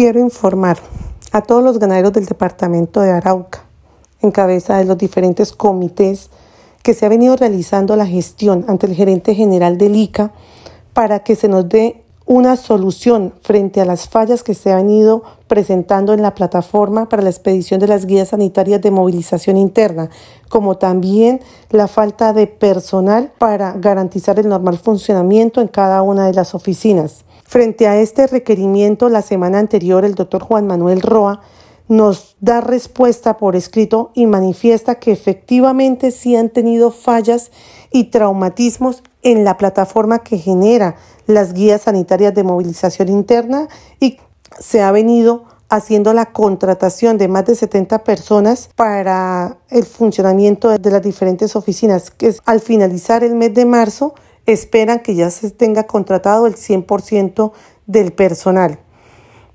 quiero informar a todos los ganaderos del departamento de Arauca, en cabeza de los diferentes comités que se ha venido realizando la gestión ante el gerente general del ICA para que se nos dé una solución frente a las fallas que se han ido presentando en la plataforma para la expedición de las guías sanitarias de movilización interna, como también la falta de personal para garantizar el normal funcionamiento en cada una de las oficinas. Frente a este requerimiento, la semana anterior el doctor Juan Manuel Roa nos da respuesta por escrito y manifiesta que efectivamente sí han tenido fallas y traumatismos en la plataforma que genera las guías sanitarias de movilización interna y se ha venido haciendo la contratación de más de 70 personas para el funcionamiento de las diferentes oficinas, que es al finalizar el mes de marzo esperan que ya se tenga contratado el 100% del personal.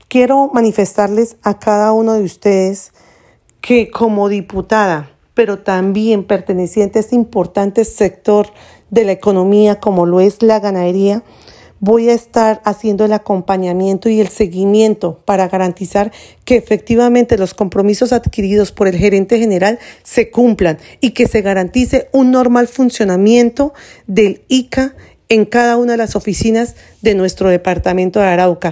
Quiero manifestarles a cada uno de ustedes que como diputada, pero también perteneciente a este importante sector de la economía como lo es la ganadería, voy a estar haciendo el acompañamiento y el seguimiento para garantizar que efectivamente los compromisos adquiridos por el gerente general se cumplan y que se garantice un normal funcionamiento del ICA en cada una de las oficinas de nuestro departamento de Arauca.